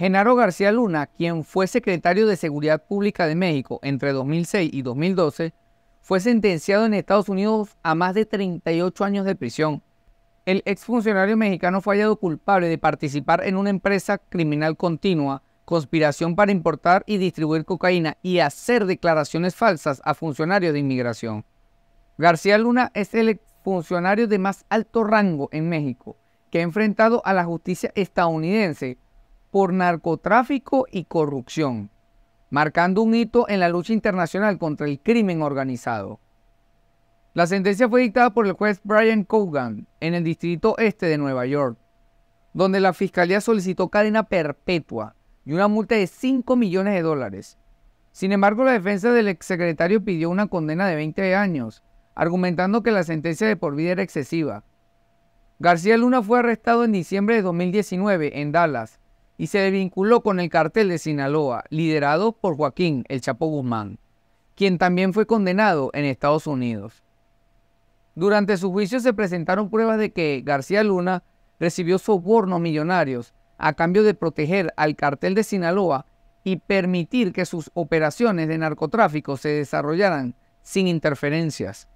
Genaro García Luna, quien fue secretario de Seguridad Pública de México entre 2006 y 2012, fue sentenciado en Estados Unidos a más de 38 años de prisión. El exfuncionario mexicano fue hallado culpable de participar en una empresa criminal continua, conspiración para importar y distribuir cocaína y hacer declaraciones falsas a funcionarios de inmigración. García Luna es el exfuncionario de más alto rango en México que ha enfrentado a la justicia estadounidense por narcotráfico y corrupción, marcando un hito en la lucha internacional contra el crimen organizado. La sentencia fue dictada por el juez Brian Cogan en el Distrito Este de Nueva York, donde la Fiscalía solicitó cadena perpetua y una multa de 5 millones de dólares. Sin embargo, la defensa del exsecretario pidió una condena de 20 años, argumentando que la sentencia de por vida era excesiva. García Luna fue arrestado en diciembre de 2019 en Dallas y se vinculó con el cartel de Sinaloa, liderado por Joaquín El Chapo Guzmán, quien también fue condenado en Estados Unidos. Durante su juicio se presentaron pruebas de que García Luna recibió sobornos millonarios a cambio de proteger al cartel de Sinaloa y permitir que sus operaciones de narcotráfico se desarrollaran sin interferencias.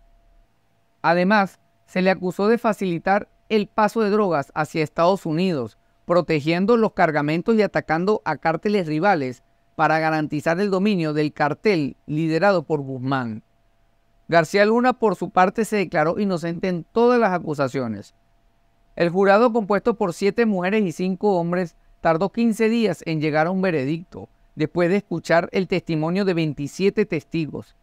Además, se le acusó de facilitar el paso de drogas hacia Estados Unidos protegiendo los cargamentos y atacando a cárteles rivales para garantizar el dominio del cartel liderado por Guzmán. García Luna, por su parte, se declaró inocente en todas las acusaciones. El jurado, compuesto por siete mujeres y cinco hombres, tardó 15 días en llegar a un veredicto, después de escuchar el testimonio de 27 testigos,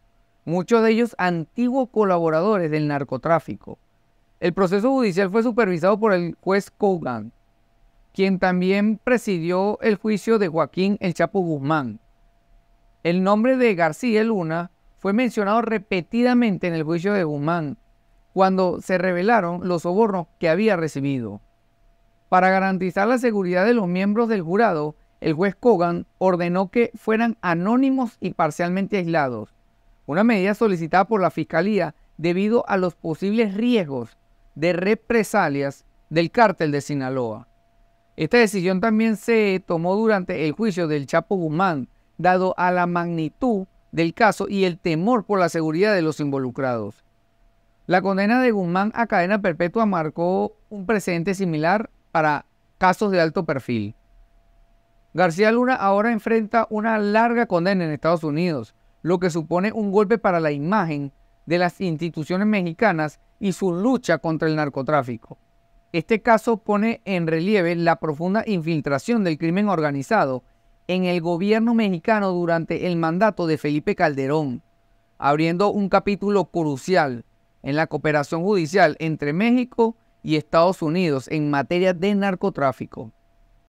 muchos de ellos antiguos colaboradores del narcotráfico. El proceso judicial fue supervisado por el juez Kogan, quien también presidió el juicio de Joaquín El Chapo Guzmán. El nombre de García Luna fue mencionado repetidamente en el juicio de Guzmán, cuando se revelaron los sobornos que había recibido. Para garantizar la seguridad de los miembros del jurado, el juez Kogan ordenó que fueran anónimos y parcialmente aislados, una medida solicitada por la Fiscalía debido a los posibles riesgos de represalias del cártel de Sinaloa. Esta decisión también se tomó durante el juicio del Chapo Guzmán, dado a la magnitud del caso y el temor por la seguridad de los involucrados. La condena de Guzmán a cadena perpetua marcó un precedente similar para casos de alto perfil. García Luna ahora enfrenta una larga condena en Estados Unidos, lo que supone un golpe para la imagen de las instituciones mexicanas y su lucha contra el narcotráfico. Este caso pone en relieve la profunda infiltración del crimen organizado en el gobierno mexicano durante el mandato de Felipe Calderón, abriendo un capítulo crucial en la cooperación judicial entre México y Estados Unidos en materia de narcotráfico.